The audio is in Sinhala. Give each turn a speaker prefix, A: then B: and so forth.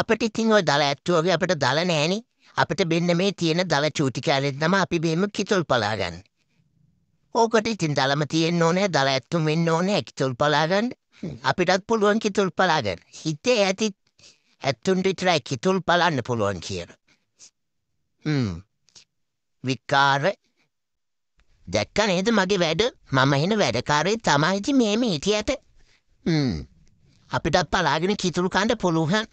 A: අපට ඉතින් ඔය දල ඇත්තුවගේ අපට දල නෑනේ අපට බෙන්න මේ තියෙන දල චූටිකාරෙන් තම අපි බේම කිතුල් පලාගන්න. ඕකට ඉතින් දළම තියෙන් ඕනෑ දල ඇත්තුම් වෙන්න ඕනෑ කිතුල් පලාගන්න අපිටත් පුළුවන් කිතුල් පලාගන්න හිතේ ඇති ඇත්තුන්ට විතරයි කිතුල් පලන්න පුළුවන් කියන. විකාර දැක්ක නේද මගේ වැඩ මම එන වැඩකාරේ තමයිති මේම හිටිය ඇත අපිටත් පලාගෙන කිතුල් කණ්ඩ පුළුවන්